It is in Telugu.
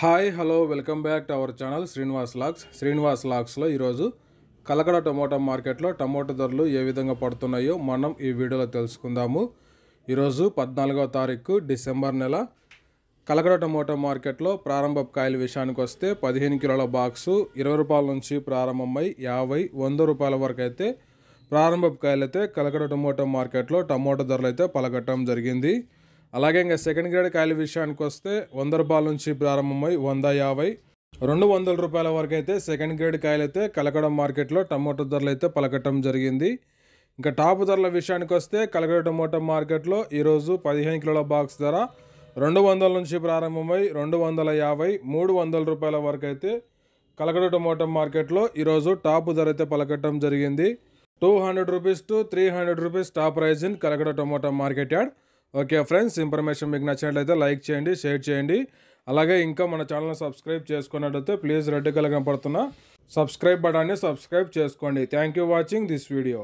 hi hello welcome back to our channel Srinivas లాక్స్ శ్రీనివాస్ లాక్స్లో ఈరోజు కలకడ టమోటా మార్కెట్లో టమోటా ధరలు ఏ విధంగా పడుతున్నాయో మనం ఈ వీడియోలో తెలుసుకుందాము ఈరోజు పద్నాలుగో తారీఖు డిసెంబర్ నెల కలకడ టమోటా మార్కెట్లో ప్రారంభ కాయల విషయానికి వస్తే పదిహేను కిలోల బాక్సు ఇరవై రూపాయల నుంచి ప్రారంభమై యాభై వంద రూపాయల వరకు అయితే ప్రారంభ కాయలు అయితే కలకడ టమోటా మార్కెట్లో టమోటా ధరలు అయితే పలకటం జరిగింది అలాగే ఇంకా సెకండ్ గ్రేడ్ కాయల విషయానికి వస్తే వంద రూపాయల నుంచి ప్రారంభమై వంద యాభై రెండు వందల రూపాయల వరకు అయితే సెకండ్ గ్రేడ్ కాయలు అయితే కలకడం మార్కెట్లో టమాటో ధరలు అయితే పలకటం జరిగింది ఇంకా టాప్ ధరల విషయానికి వస్తే కలకడ టమోటో మార్కెట్లో ఈరోజు పదిహేను కిలోల బాక్స్ ధర రెండు వందల నుంచి ప్రారంభమై రెండు వందల యాభై మూడు వందల రూపాయల వరకు అయితే కలకడ టమోటో మార్కెట్లో ఈరోజు టాప్ ధర అయితే పలకటం జరిగింది two hundred rupees to three hundred rupees top price in Kalakada tomato market yard okay friends information మీకు నచ్చినట్లయితే లైక్ చేయండి షేర్ చేయండి అలాగే ఇంకా మన ఛానల్ని సబ్స్క్రైబ్ చేసుకున్నట్లయితే ప్లీజ్ రెడ్ కలర్ పడుతున్న సబ్స్క్రైబ్ బటాన్ని సబ్స్క్రైబ్ చేసుకోండి thank you watching this video